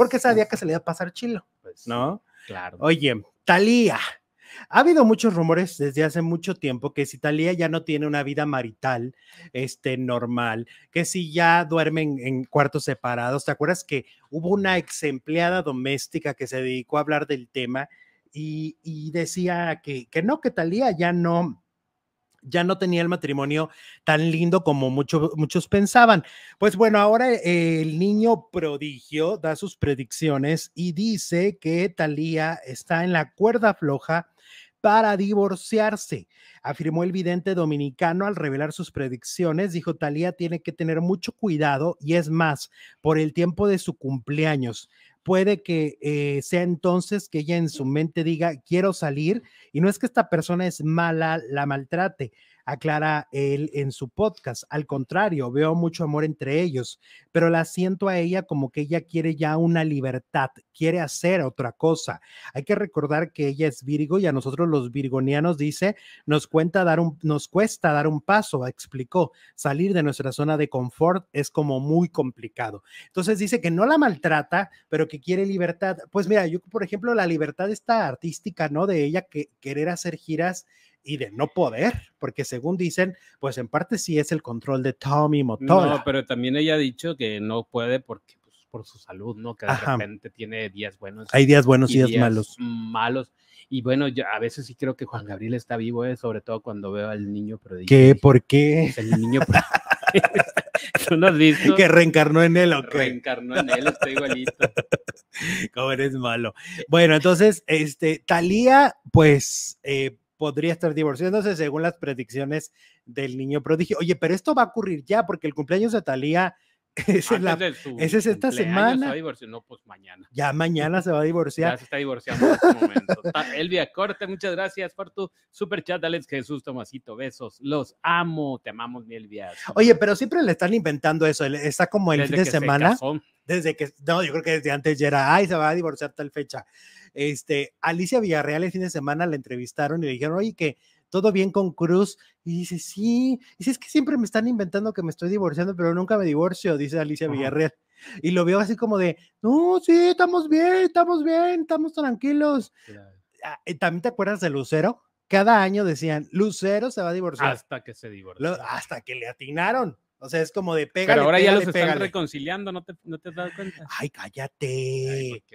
porque sabía que se le iba a pasar chilo, pues. ¿no? Claro. Oye, Talía. Ha habido muchos rumores desde hace mucho tiempo que si Talía ya no tiene una vida marital este, normal, que si ya duermen en cuartos separados. ¿Te acuerdas que hubo una exempleada doméstica que se dedicó a hablar del tema y, decía que, que no, que Talía ya no, ya no tenía el matrimonio tan lindo como muchos pensaban. Pues bueno, ahora eh, el niño prodigio da sus predicciones y dice que Talía está en la cuerda floja para divorciarse, afirmó el vidente dominicano al revelar sus predicciones. Dijo, Talía tiene que tener mucho cuidado y es más, por el tiempo de su cumpleaños puede que eh, sea entonces que ella en su mente diga, quiero salir, y no es que esta persona es mala, la maltrate, aclara él en su podcast. Al contrario, veo mucho amor entre ellos, pero la siento a ella como que ella quiere ya una libertad, quiere hacer otra cosa. Hay que recordar que ella es Virgo y a nosotros los virgonianos dice, nos dar nos cuesta dar un paso, explicó. Salir de nuestra zona de confort es como muy complicado. Entonces dice que no la maltrata, pero que quiere libertad. Pues mira, yo por ejemplo, la libertad está artística, ¿no? De ella que querer hacer giras y de no poder, porque según dicen, pues en parte sí es el control de Tommy Motola. No, pero también ella ha dicho que no puede porque pues, por su salud, ¿no? Que de repente tiene días buenos. Hay días buenos y días, malos. Malos. Y bueno, yo a veces sí creo que Juan Gabriel está vivo, ¿eh? sobre todo cuando veo al niño prodigio. ¿Qué? ¿Por qué? El niño ¿Tú no has visto? Que reencarnó en él, ¿o qué? Reencarnó en él, estoy igualito. Cómo eres malo. Bueno, entonces, este, Talía, pues, eh, podría estar divorciándose según las predicciones del niño prodigio. Oye, pero esto va a ocurrir ya porque el cumpleaños de Talía es, ah, es esta semana. no, pues mañana. Ya mañana se va a divorciar. Ya se está divorciando en este momento. Elvia Corte, muchas gracias por tu super chat. Alex Jesús Tomasito, besos. Los amo, te amamos, mi Elvia. Oye, pero siempre le están inventando eso. Está como el fin de semana desde que, no, yo creo que desde antes ya era, ay, se va a divorciar tal fecha. Este, Alicia Villarreal el fin de semana la entrevistaron y le dijeron, oye, que todo bien con Cruz. Y dice, sí, y dice, es que siempre me están inventando que me estoy divorciando, pero nunca me divorcio, dice Alicia Villarreal. Y lo veo así como de, no, sí, estamos bien, estamos bien, estamos tranquilos. Ah, ¿También te acuerdas de Lucero? Cada año decían, Lucero se va a divorciar. Hasta que se divorció. Hasta que le atinaron. O sea, es como de pega. Pero ahora ya los están reconciliando, ¿no te, ¿no te cuenta? Ay, cállate.